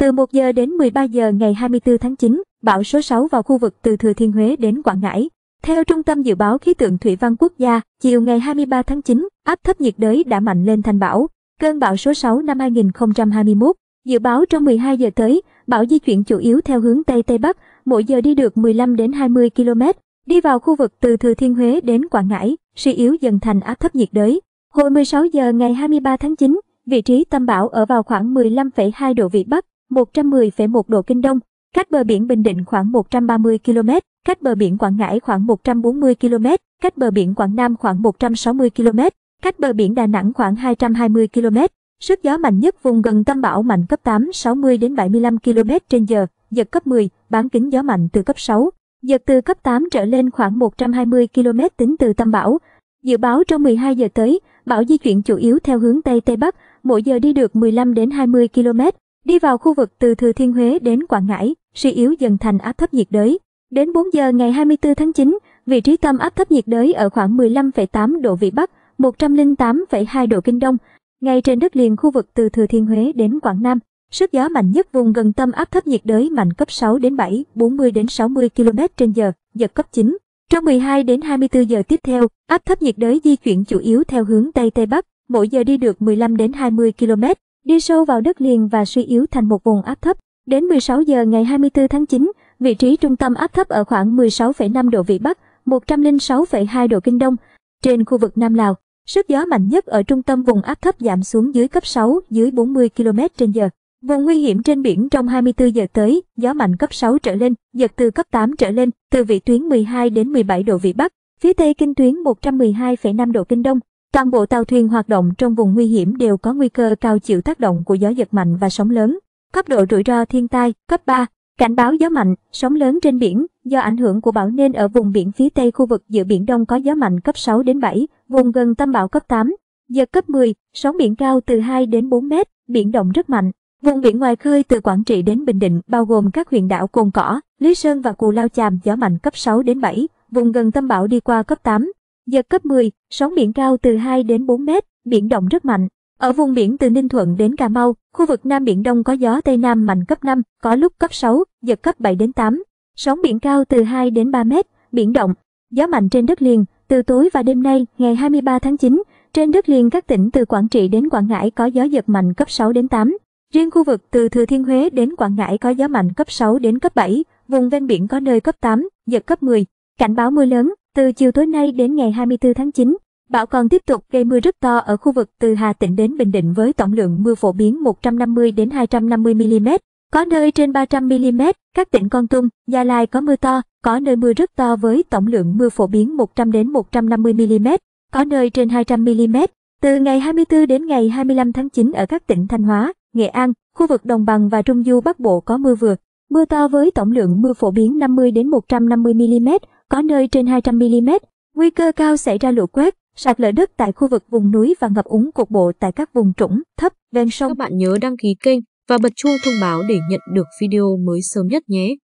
Từ 1 giờ đến 13 giờ ngày 24 tháng 9, bão số 6 vào khu vực từ Thừa Thiên Huế đến Quảng Ngãi. Theo Trung tâm Dự báo Khí tượng Thủy văn Quốc gia, chiều ngày 23 tháng 9, áp thấp nhiệt đới đã mạnh lên thành bão. Cơn bão số 6 năm 2021, dự báo trong 12 giờ tới, bão di chuyển chủ yếu theo hướng Tây Tây Bắc, mỗi giờ đi được 15 đến 20 km, đi vào khu vực từ Thừa Thiên Huế đến Quảng Ngãi, suy yếu dần thành áp thấp nhiệt đới. Hồi 16 giờ ngày 23 tháng 9, vị trí tâm bão ở vào khoảng 15,2 độ Vĩ Bắc, 110,1 độ Kinh Đông, cách bờ biển Bình Định khoảng 130 km, cách bờ biển Quảng Ngãi khoảng 140 km, cách bờ biển Quảng Nam khoảng 160 km, cách bờ biển Đà Nẵng khoảng 220 km. Sức gió mạnh nhất vùng gần tâm bão mạnh cấp 8 60 đến 75 km/h, giật cấp 10, bán kính gió mạnh từ cấp 6, giật từ cấp 8 trở lên khoảng 120 km tính từ tâm bão. Dự báo trong 12 giờ tới, bão di chuyển chủ yếu theo hướng Tây Tây Bắc, mỗi giờ đi được 15 đến 20 km, đi vào khu vực từ Thừa Thiên Huế đến Quảng Ngãi, suy yếu dần thành áp thấp nhiệt đới. Đến 4 giờ ngày 24 tháng 9, vị trí tâm áp thấp nhiệt đới ở khoảng 15,8 độ Vĩ Bắc, 108,2 độ Kinh Đông, ngay trên đất liền khu vực từ Thừa Thiên Huế đến Quảng Nam. Sức gió mạnh nhất vùng gần tâm áp thấp nhiệt đới mạnh cấp 6 đến 7, 40 đến 60 km/h, giật cấp 9. Trong 12 đến 24 giờ tiếp theo, áp thấp nhiệt đới di chuyển chủ yếu theo hướng Tây Tây Bắc, mỗi giờ đi được 15 đến 20 km, đi sâu vào đất liền và suy yếu thành một vùng áp thấp. Đến 16 giờ ngày 24 tháng 9, vị trí trung tâm áp thấp ở khoảng 16,5 độ Vĩ Bắc, 106,2 độ Kinh Đông. Trên khu vực Nam Lào, sức gió mạnh nhất ở trung tâm vùng áp thấp giảm xuống dưới cấp 6, dưới 40 km h Vùng nguy hiểm trên biển trong 24 giờ tới, gió mạnh cấp 6 trở lên, giật từ cấp 8 trở lên, từ vị tuyến 12 đến 17 độ Vĩ Bắc, phía tây kinh tuyến 112,5 độ Kinh Đông, Toàn bộ tàu thuyền hoạt động trong vùng nguy hiểm đều có nguy cơ cao chịu tác động của gió giật mạnh và sóng lớn. Cấp độ rủi ro thiên tai, cấp 3, cảnh báo gió mạnh, sóng lớn trên biển, do ảnh hưởng của bão nên ở vùng biển phía tây khu vực giữa Biển Đông có gió mạnh cấp 6 đến 7, vùng gần tâm bão cấp 8, giật cấp 10, sóng biển cao từ 2 đến 4 mét, biển động rất mạnh. Vùng biển ngoài khơi từ Quảng Trị đến Bình Định bao gồm các huyện đảo Cồn Cỏ, Lý Sơn và Cù Lao Chàm gió mạnh cấp 6 đến 7, vùng gần tâm bão đi qua cấp 8, Giật cấp 10, sóng biển cao từ 2 đến 4 mét, biển động rất mạnh. Ở vùng biển từ Ninh Thuận đến Cà Mau, khu vực Nam Biển Đông có gió Tây Nam mạnh cấp 5, có lúc cấp 6, giật cấp 7 đến 8. Sóng biển cao từ 2 đến 3 mét, biển động. Gió mạnh trên đất liền, từ tối và đêm nay, ngày 23 tháng 9, trên đất liền các tỉnh từ Quảng Trị đến Quảng Ngãi có gió giật mạnh cấp 6 đến 8. Riêng khu vực từ Thừa Thiên Huế đến Quảng Ngãi có gió mạnh cấp 6 đến cấp 7, vùng ven biển có nơi cấp 8, giật cấp 10. Cảnh báo mưa lớn, từ chiều tối nay đến ngày 24 tháng 9, bão còn tiếp tục gây mưa rất to ở khu vực từ Hà Tĩnh đến Bình Định với tổng lượng mưa phổ biến 150 đến 250 mm, có nơi trên 300 mm, các tỉnh Con Tum, Gia Lai có mưa to, có nơi mưa rất to với tổng lượng mưa phổ biến 100 đến 150 mm, có nơi trên 200 mm. Từ ngày 24 đến ngày 25 tháng 9 ở các tỉnh Thanh Hóa, Nghệ An, khu vực đồng bằng và trung du Bắc Bộ có mưa vừa, mưa to với tổng lượng mưa phổ biến 50 đến 150 mm, có nơi trên 200mm, nguy cơ cao xảy ra lũ quét, sạt lở đất tại khu vực vùng núi và ngập úng cục bộ tại các vùng trũng, thấp, ven sông. Các bạn nhớ đăng ký kênh và bật chuông thông báo để nhận được video mới sớm nhất nhé.